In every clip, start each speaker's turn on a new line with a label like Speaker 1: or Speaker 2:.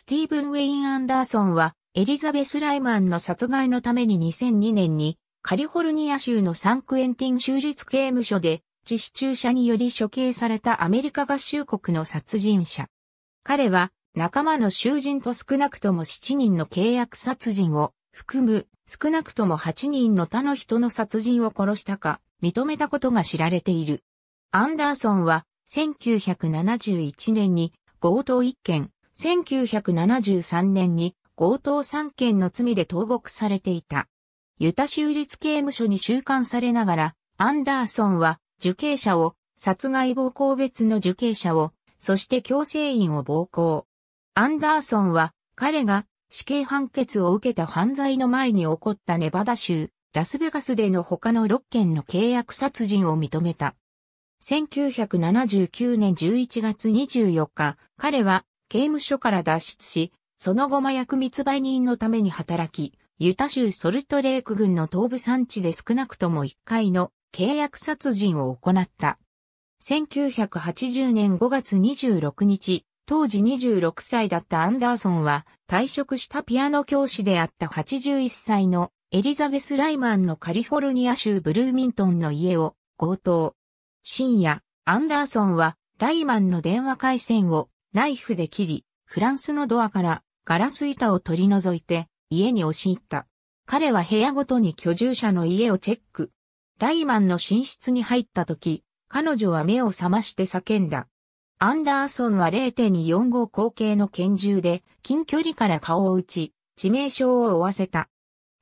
Speaker 1: スティーブン・ウェイン・アンダーソンは、エリザベス・ライマンの殺害のために2002年に、カリフォルニア州のサンクエンティン州立刑務所で、自死注射により処刑されたアメリカ合衆国の殺人者。彼は、仲間の囚人と少なくとも7人の契約殺人を含む少なくとも8人の他の人の殺人を殺したか認めたことが知られている。アンダーソンは1971年に強盗1件、1973年に強盗3件の罪で投獄されていた。ユタ州立刑務所に収監されながら、アンダーソンは受刑者を、殺害暴行別の受刑者を、そして強制員を暴行。アンダーソンは、彼が死刑判決を受けた犯罪の前に起こったネバダ州、ラスベガスでの他の6件の契約殺人を認めた。1979年11月24日、彼は刑務所から脱出し、その後麻薬密売人のために働き、ユタ州ソルトレーク郡の東部山地で少なくとも1回の契約殺人を行った。1980年5月26日、当時26歳だったアンダーソンは退職したピアノ教師であった81歳のエリザベス・ライマンのカリフォルニア州ブルーミントンの家を強盗。深夜、アンダーソンはライマンの電話回線をナイフで切り、フランスのドアからガラス板を取り除いて家に押し入った。彼は部屋ごとに居住者の家をチェック。ライマンの寝室に入った時、彼女は目を覚まして叫んだ。アンダーソンは0.245口径の拳銃で近距離から顔を打ち、致命傷を負わせた。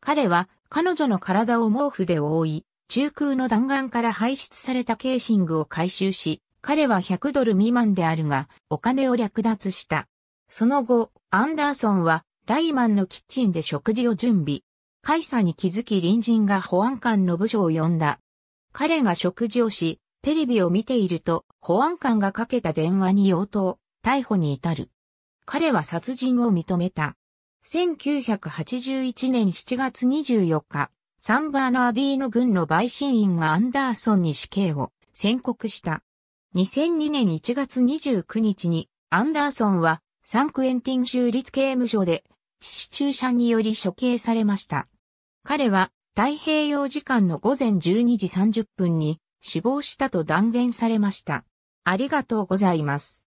Speaker 1: 彼は彼女の体を毛布で覆い、中空の弾丸から排出されたケーシングを回収し、彼は100ドル未満であるが、お金を略奪した。その後、アンダーソンは、ライマンのキッチンで食事を準備。会社に気づき隣人が保安官の部署を呼んだ。彼が食事をし、テレビを見ていると、保安官がかけた電話に応答、逮捕に至る。彼は殺人を認めた。1981年7月24日、サンバーナーディーノ軍の陪審員がアンダーソンに死刑を宣告した。2002年1月29日に、アンダーソンは、サンクエンティン州立刑務所で、致死注射により処刑されました。彼は、太平洋時間の午前12時30分に、死亡したと断言されました。ありがとうございます。